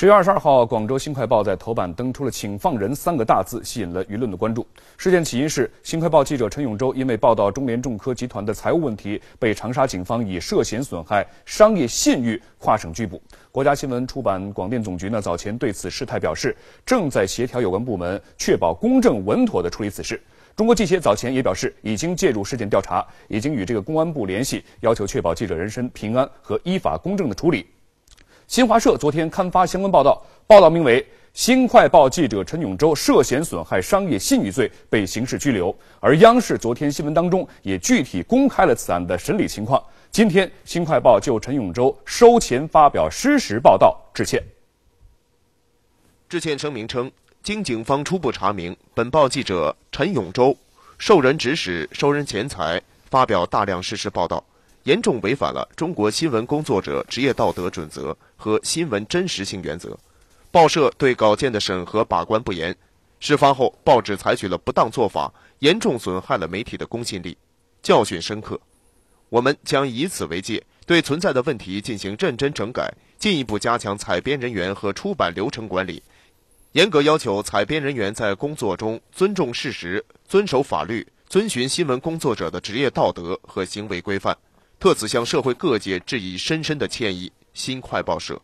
十月二十二号，广州新快报在头版登出了“请放人”三个大字，吸引了舆论的关注。事件起因是新快报记者陈永洲因为报道中联重科集团的财务问题，被长沙警方以涉嫌损害商业信誉跨省拘捕。国家新闻出版广电总局呢早前对此事态表示，正在协调有关部门，确保公正稳妥的处理此事。中国记协早前也表示，已经介入事件调查，已经与这个公安部联系，要求确保记者人身平安和依法公正的处理。新华社昨天刊发相关报道，报道名为《新快报记者陈永洲涉嫌损害商业信誉罪被刑事拘留》，而央视昨天新闻当中也具体公开了此案的审理情况。今天，新快报就陈永洲收钱发表失实报道致歉，致歉声明称，经警方初步查明，本报记者陈永洲受人指使收人钱财，发表大量失实报道。严重违反了中国新闻工作者职业道德准则和新闻真实性原则。报社对稿件的审核把关不严，事发后报纸采取了不当做法，严重损害了媒体的公信力，教训深刻。我们将以此为戒，对存在的问题进行认真整改，进一步加强采编人员和出版流程管理，严格要求采编人员在工作中尊重事实、遵守法律、遵循新闻工作者的职业道德和行为规范。特此向社会各界致以深深的歉意。新快报社。